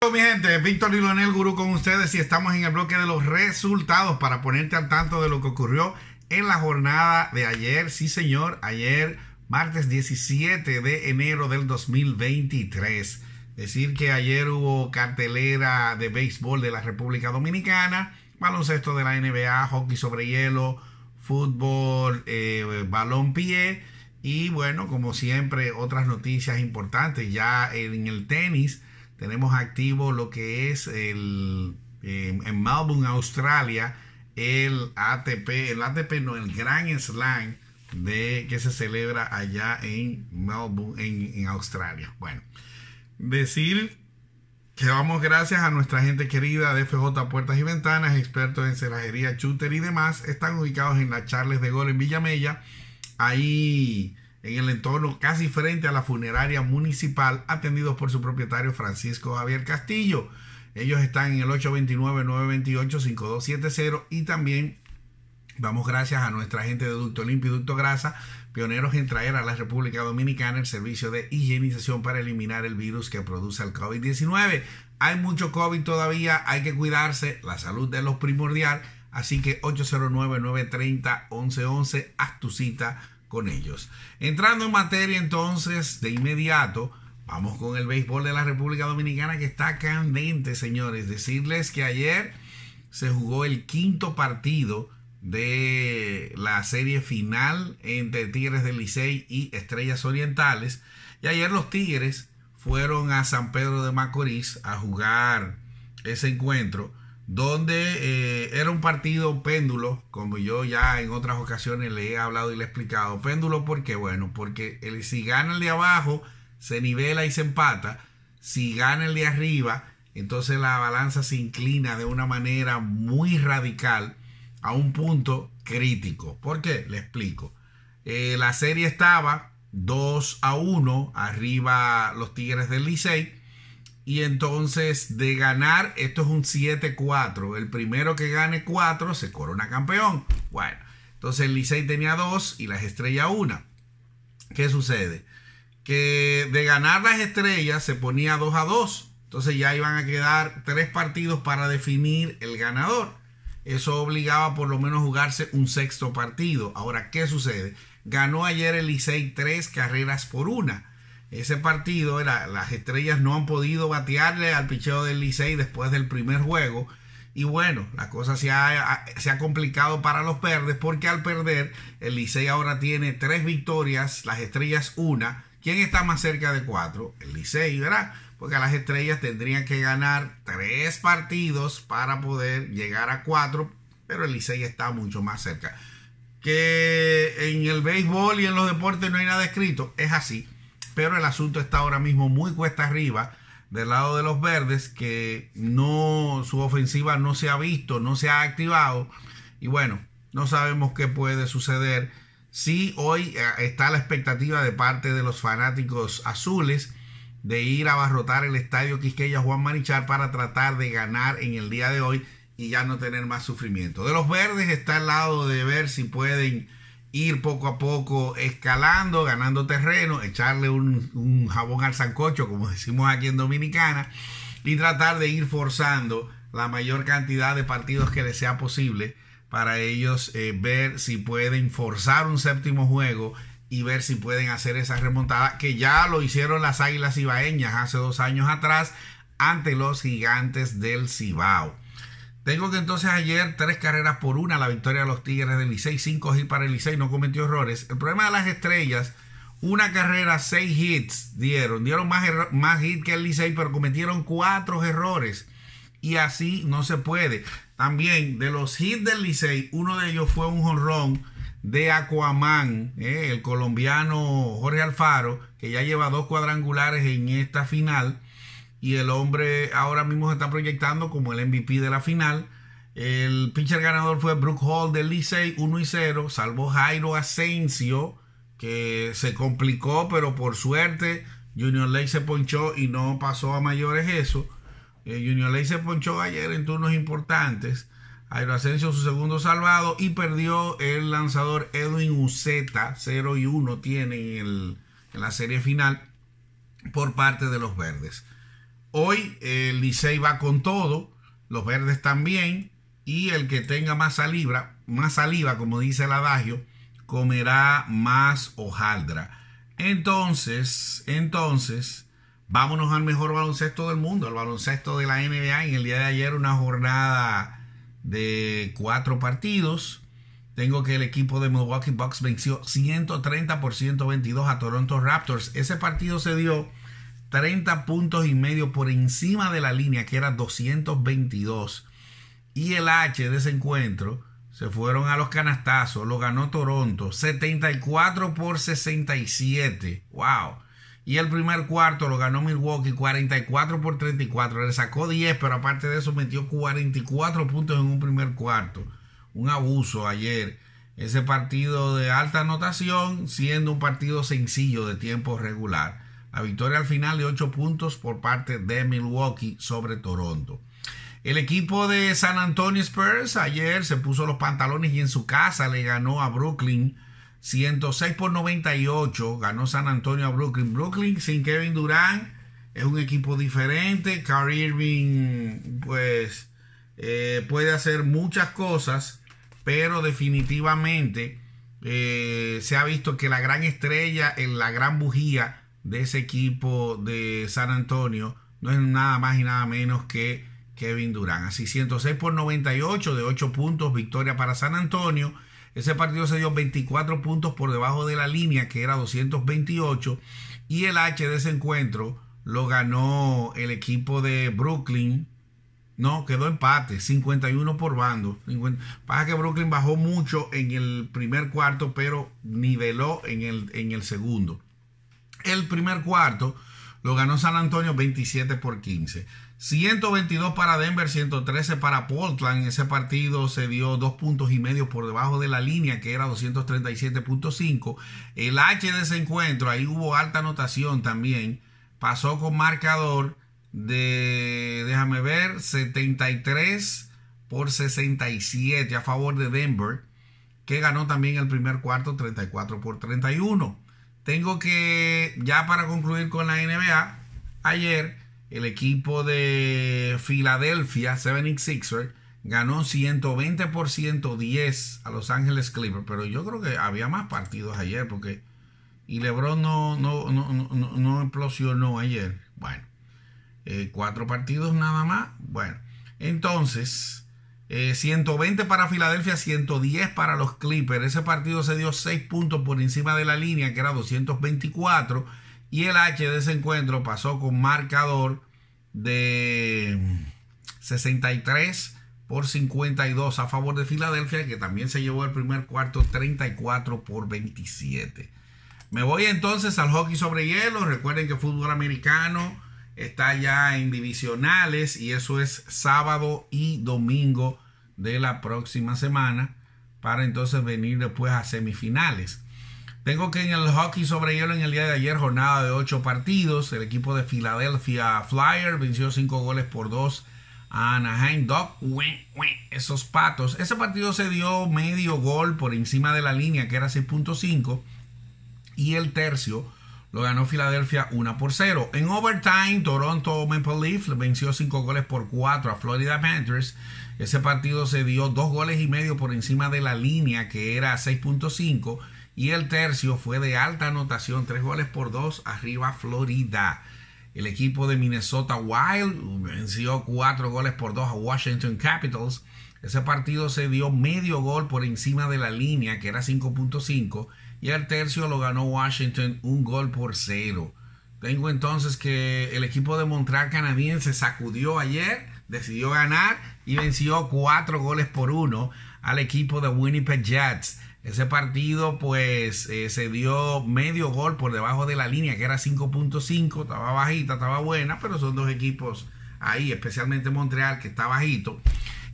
Hola mi gente, Víctor y Lonel Gurú con ustedes y estamos en el bloque de los resultados para ponerte al tanto de lo que ocurrió en la jornada de ayer. Sí, señor, ayer, martes 17 de enero del 2023. Decir que ayer hubo cartelera de béisbol de la República Dominicana, baloncesto de la NBA, hockey sobre hielo, fútbol, eh, balón pie y bueno, como siempre, otras noticias importantes ya en el tenis tenemos activo lo que es el, eh, en Melbourne, Australia, el ATP, el ATP no, el Grand Slam de, que se celebra allá en Melbourne, en, Australia. Bueno, decir que vamos gracias a nuestra gente querida de FJ Puertas y Ventanas, expertos en cerrajería, shooter y demás. Están ubicados en la Charles de Gol en Villamella. Ahí en el entorno casi frente a la funeraria municipal, atendidos por su propietario Francisco Javier Castillo. Ellos están en el 829-928-5270 y también Vamos gracias a nuestra gente de Ducto Limpio y Ducto Grasa, pioneros en traer a la República Dominicana el servicio de higienización para eliminar el virus que produce el COVID-19. Hay mucho COVID todavía, hay que cuidarse, la salud de los primordial, así que 809-930-1111, haz tu cita con ellos. Entrando en materia entonces, de inmediato, vamos con el béisbol de la República Dominicana que está candente, señores. Decirles que ayer se jugó el quinto partido de la serie final entre Tigres del Licey y Estrellas Orientales. Y ayer los Tigres fueron a San Pedro de Macorís a jugar ese encuentro donde eh, era un partido péndulo, como yo ya en otras ocasiones le he hablado y le he explicado. Péndulo porque, bueno, porque si gana el de abajo, se nivela y se empata. Si gana el de arriba, entonces la balanza se inclina de una manera muy radical a un punto crítico. ¿Por qué? Le explico. Eh, la serie estaba 2 a 1, arriba los Tigres del Licey y entonces de ganar, esto es un 7-4. El primero que gane 4 se corona campeón. Bueno, entonces el Licey tenía 2 y las estrellas 1. ¿Qué sucede? Que de ganar las estrellas se ponía 2 a 2. Entonces ya iban a quedar 3 partidos para definir el ganador. Eso obligaba por lo menos a jugarse un sexto partido. Ahora, ¿qué sucede? Ganó ayer el Licey 3 carreras por 1 ese partido, era, las estrellas no han podido batearle al picheo del Licey después del primer juego. Y bueno, la cosa se ha, se ha complicado para los verdes porque al perder, el Licey ahora tiene tres victorias, las estrellas una. ¿Quién está más cerca de cuatro? El Licey, ¿verdad? Porque las estrellas tendrían que ganar tres partidos para poder llegar a cuatro, pero el Licey está mucho más cerca. Que en el béisbol y en los deportes no hay nada escrito, es así pero el asunto está ahora mismo muy cuesta arriba del lado de los verdes, que no su ofensiva no se ha visto, no se ha activado y bueno, no sabemos qué puede suceder. si hoy eh, está la expectativa de parte de los fanáticos azules de ir a abarrotar el estadio Quisqueya Juan Marichal para tratar de ganar en el día de hoy y ya no tener más sufrimiento. De los verdes está al lado de ver si pueden ir poco a poco escalando, ganando terreno, echarle un, jabón al sancocho, como decimos aquí en Dominicana, y tratar de ir forzando la mayor cantidad de partidos que les sea posible para ellos eh, ver si pueden forzar un séptimo juego y ver si pueden hacer esa remontada que ya lo hicieron las Águilas Ibaeñas hace dos años atrás ante los gigantes del Cibao. Tengo que entonces ayer tres carreras por una la victoria de los Tigres del Licey, cinco hits para el Licey, no cometió errores. El problema de las estrellas, una carrera, seis hits dieron, dieron más, más hits que el Licey, pero cometieron cuatro errores. Y así no se puede. También de los hits del Licey, uno de ellos fue un jonrón de Aquaman, eh, el colombiano Jorge Alfaro, que ya lleva dos cuadrangulares en esta final y el hombre ahora mismo se está proyectando como el MVP de la final. El pitcher ganador fue Brooke Hall del Licey, 1 y 0, salvó Jairo Asensio, que se complicó, pero por suerte Junior Lake se ponchó y no pasó a mayores eso. Eh, Junior Lake se ponchó ayer en turnos importantes. Jairo Asensio su segundo salvado y perdió el lanzador Edwin Uceta, 0 y 1 tiene en la serie final por parte de los verdes. Hoy el Licey va con todo, los verdes también, y el que tenga más saliva, más saliva, como dice el adagio, comerá más hojaldra. Entonces, entonces, vámonos al mejor baloncesto del mundo, al baloncesto de la NBA. En el día de ayer una jornada de cuatro partidos. Tengo que el equipo de Milwaukee Bucks venció 130 por 122 a Toronto Raptors. Ese partido se dio 30 puntos y medio por encima de la línea que era 222 y el H de ese encuentro se fueron a los canastazos, lo ganó Toronto 74 por 67. Wow. Y el primer cuarto lo ganó Milwaukee 44 por 34. Le sacó 10, pero aparte de eso metió 44 puntos en un primer cuarto. Un abuso ayer. Ese partido de alta anotación siendo un partido sencillo de tiempo regular. La victoria al final de 8 puntos por parte de Milwaukee sobre Toronto. El equipo de San Antonio Spurs ayer se puso los pantalones y en su casa le ganó a Brooklyn 106 por 98. Ganó San Antonio a Brooklyn. Brooklyn sin Kevin Durant es un equipo diferente. Kyrie Irving pues eh, puede hacer muchas cosas, pero definitivamente eh, se ha visto que la gran estrella en la gran bujía de ese equipo de San Antonio no es nada más y nada menos que Kevin Durán. Así 106 por 98 de 8 puntos, victoria para San Antonio. Ese partido se dio 24 puntos por debajo de la línea que era 228 y el H de ese encuentro lo ganó el equipo de Brooklyn. No, quedó empate, 51 por bando. Pasa que Brooklyn bajó mucho en el primer cuarto, pero niveló en el, en el segundo. El primer cuarto lo ganó San Antonio 27 por 15. 122 para Denver, 113 para Portland. ese partido se dio dos puntos y medio por debajo de la línea, que era 237.5. El H de ese encuentro, ahí hubo alta anotación también. Pasó con marcador de, déjame ver, 73 por 67 a favor de Denver, que ganó también el primer cuarto, 34 por 31. Tengo que, ya para concluir con la NBA, ayer el equipo de Filadelfia, 76er, ganó 120 por 110 a Los Ángeles Clippers, pero yo creo que había más partidos ayer porque... Y Lebron no, no, no, no, no implosionó ayer. Bueno, eh, cuatro partidos nada más. Bueno, entonces 120 eh, para Filadelfia, 110 para los Clippers. Ese partido se dio 6 puntos por encima de la línea, que era 224. Y el H de ese encuentro pasó con marcador de 63 por 52 a favor de Filadelfia, que también se llevó el primer cuarto 34 por 27. Me voy entonces al hockey sobre hielo. Recuerden que fútbol americano está ya en divisionales y eso es sábado y domingo de la próxima semana para entonces venir después a semifinales. Tengo que en el hockey sobre hielo en el día de ayer jornada de ocho partidos. El equipo de Filadelfia Flyer venció cinco goles por dos a Anaheim Dog. Esos patos. Ese partido se dio medio gol por encima de la línea que era 6.5 y el tercio lo ganó Filadelfia 1 por 0. En overtime, Toronto Maple Leaf venció 5 goles por 4 a Florida Panthers. Ese partido se dio 2 goles y medio por encima de la línea que era 6.5 y el tercio fue de alta anotación, 3 goles por 2 arriba Florida. El equipo de Minnesota Wild venció 4 goles por 2 a Washington Capitals. Ese partido se dio medio gol por encima de la línea que era 5.5 y el tercio lo ganó Washington un gol por cero. Tengo entonces que el equipo de Montreal canadiense sacudió ayer, decidió ganar y venció cuatro goles por uno al equipo de Winnipeg Jets. Ese partido pues eh, se dio medio gol por debajo de la línea que era 5.5, estaba bajita, estaba buena, pero son dos equipos ahí, especialmente Montreal que está bajito.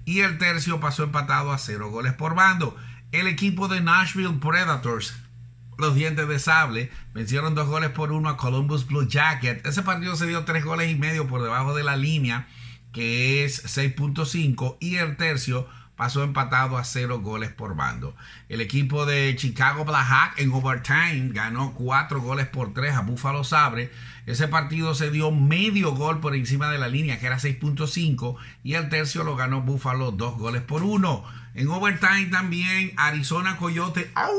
Y el tercio pasó empatado a cero goles por bando. El equipo de Nashville Predators los dientes de sable vencieron dos goles por uno a Columbus Blue Jacket. Ese partido se dio tres goles y medio por debajo de la línea, que es 6.5, y el tercio pasó empatado a cero goles por bando. El equipo de Chicago Blackhawks en overtime ganó cuatro goles por tres a Buffalo Sabre. Ese partido se dio medio gol por encima de la línea, que era 6.5, y el tercio lo ganó Buffalo dos goles por uno. En overtime también Arizona Coyote. ¡au!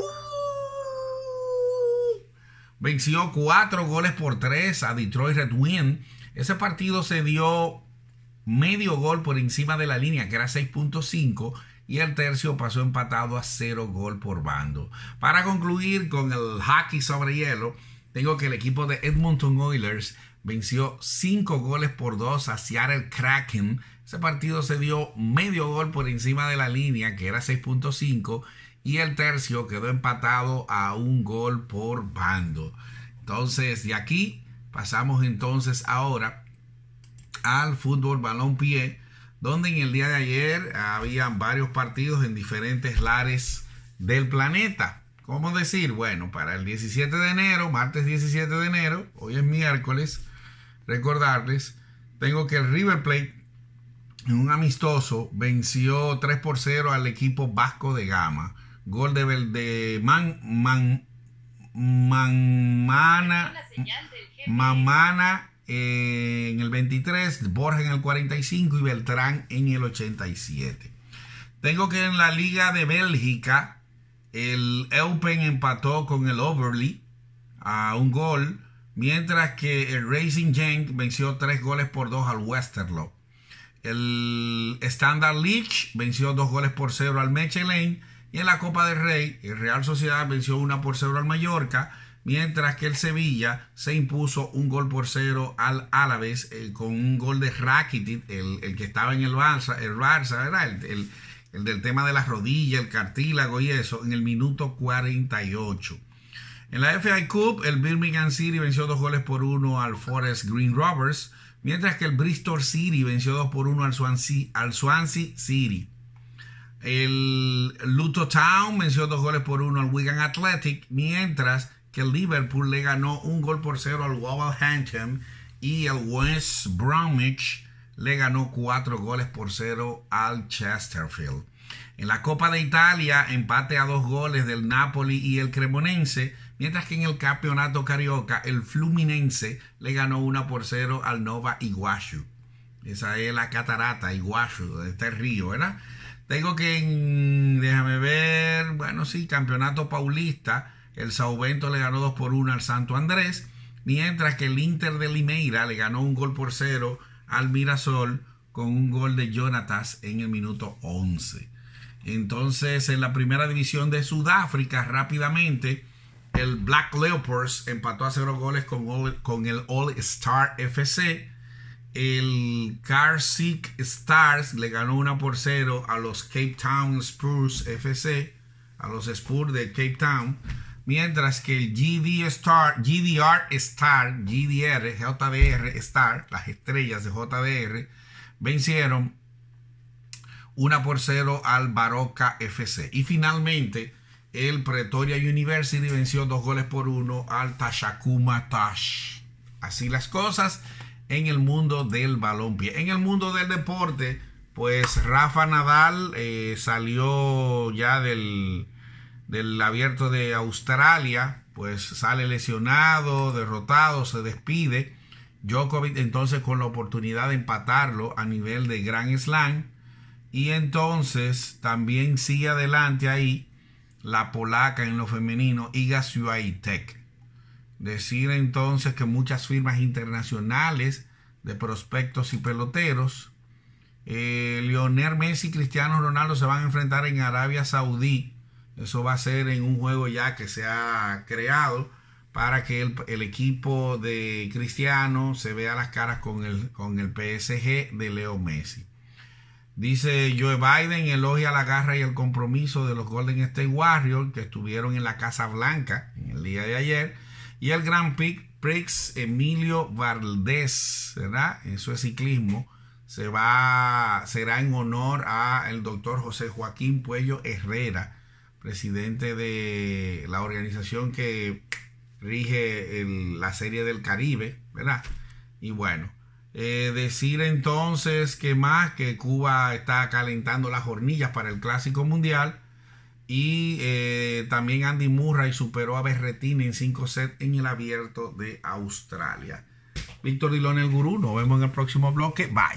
venció cuatro goles por tres a Detroit Red Wings. Ese partido se dio medio gol por encima de la línea, que era 6.5, y el tercio pasó empatado a 0 gol por bando. Para concluir con el hockey sobre hielo, tengo que el equipo de Edmonton Oilers venció cinco goles por dos a Seattle Kraken. Ese partido se dio medio gol por encima de la línea, que era 6.5 y el tercio quedó empatado a un gol por bando. Entonces, de aquí pasamos entonces ahora al fútbol balón pie, donde en el día de ayer habían varios partidos en diferentes lares del planeta. ¿Cómo decir? Bueno, para el 17 de enero, martes 17 de enero, hoy es miércoles, recordarles, tengo que el River Plate, en un amistoso, venció 3 por 0 al equipo vasco de Gama. Gol de de man, man, Mamana, eh, en el 23, Borja en el 45 y Beltrán en el 87. Tengo que en la Liga de Bélgica, el Eupen empató con el Overly a un gol, mientras que el Racing Genk venció tres goles por dos al Westerlo. El Standard Leach venció dos goles por cero al Mechelen en la Copa del Rey, el Real Sociedad venció 1 por 0 al Mallorca, mientras que el Sevilla se impuso un gol por 0 al Álaves eh, con un gol de Rakitic, el, que estaba en el Barça, el Barça, El, del tema de las rodillas, el cartílago y eso, en el minuto 48. En la FI Cup, el Birmingham City venció dos goles por uno al Forest Green Rovers, mientras que el Bristol City venció dos por uno al Swansea City. El Luton Town venció dos goles por uno al Wigan Athletic, mientras que el Liverpool le ganó un gol por cero al Wolverhampton y el West Bromwich le ganó cuatro goles por cero al Chesterfield. En la Copa de Italia, empate a dos goles del Napoli y el Cremonense, mientras que en el Campeonato Carioca, el Fluminense le ganó una por cero al Nova Iguashu. Esa es la catarata Iguashu, este río, ¿verdad? Tengo que, déjame ver, bueno, sí, campeonato paulista. El Bento le ganó 2 por 1 al Santo Andrés, mientras que el Inter de Limeira le ganó un gol por 0 al Mirasol con un gol de Jonatas en el minuto 11. Entonces, en la primera división de Sudáfrica, rápidamente, el Black Leopards empató a 0 goles con, con el All Star FC. El sick Stars le ganó 1 por 0 a los Cape Town Spurs FC, a los Spurs de Cape Town, mientras que el Star, GDR Star, GDR, JBR Star, las estrellas de JBR, vencieron 1 por 0 al Baroca FC. Y finalmente, el Pretoria University venció 2 goles por 1 al Tashakuma Tash. Así las cosas en el mundo del balompié. En el mundo del deporte, pues Rafa Nadal eh, salió ya del, del abierto de Australia, pues sale lesionado, derrotado, se despide. Djokovic entonces con la oportunidad de empatarlo a nivel de Grand Slam. Y entonces también sigue adelante ahí la polaca en lo femenino, Iga Swiatek. Decir entonces que muchas firmas internacionales de prospectos y peloteros, eh, Lionel Messi y Cristiano Ronaldo se van a enfrentar en Arabia Saudí. Eso va a ser en un juego ya que se ha creado para que el, equipo de Cristiano se vea las caras con el, con el PSG de Leo Messi. Dice Joe Biden elogia la garra y el compromiso de los Golden State Warriors que estuvieron en la Casa Blanca el día de ayer y el Grand Prix Emilio Valdés, ¿verdad? Eso es ciclismo. Se va, será en honor a el doctor José Joaquín Puello Herrera, presidente de la organización que rige la serie del Caribe, ¿verdad? Y bueno, eh, decir entonces que más que Cuba está calentando las hornillas para el Clásico Mundial y eh, también Andy Murray superó a Berretini en 5 sets en el abierto de Australia. Víctor Dilón, el gurú. Nos vemos en el próximo bloque. Bye.